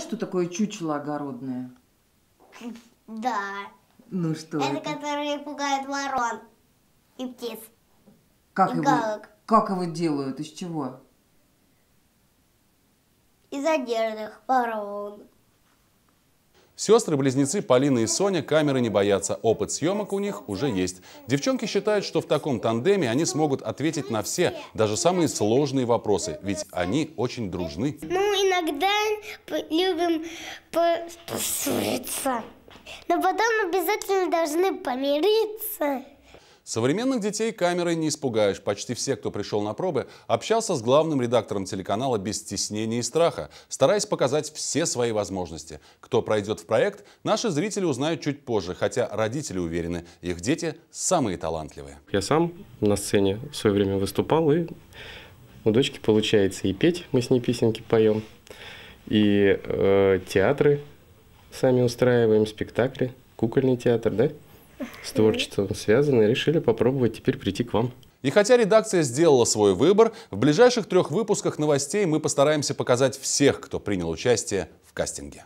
знаешь, что такое чучело огородное? Да. Ну что это? Это которые пугают ворон и птиц. Как и его, галок. Как его делают? Из чего? Из одежды ворон. Сестры-близнецы Полина и Соня камеры не боятся, опыт съемок у них уже есть. Девчонки считают, что в таком тандеме они смогут ответить на все, даже самые сложные вопросы, ведь они очень дружны. Ну, иногда любим поссориться, но потом обязательно должны помириться. Современных детей камерой не испугаешь. Почти все, кто пришел на пробы, общался с главным редактором телеканала без стеснения и страха, стараясь показать все свои возможности. Кто пройдет в проект, наши зрители узнают чуть позже, хотя родители уверены, их дети самые талантливые. Я сам на сцене в свое время выступал, и у дочки получается и петь, мы с ней песенки поем, и э, театры сами устраиваем, спектакли, кукольный театр, да? с творчеством связаны, решили попробовать теперь прийти к вам. И хотя редакция сделала свой выбор, в ближайших трех выпусках новостей мы постараемся показать всех, кто принял участие в кастинге.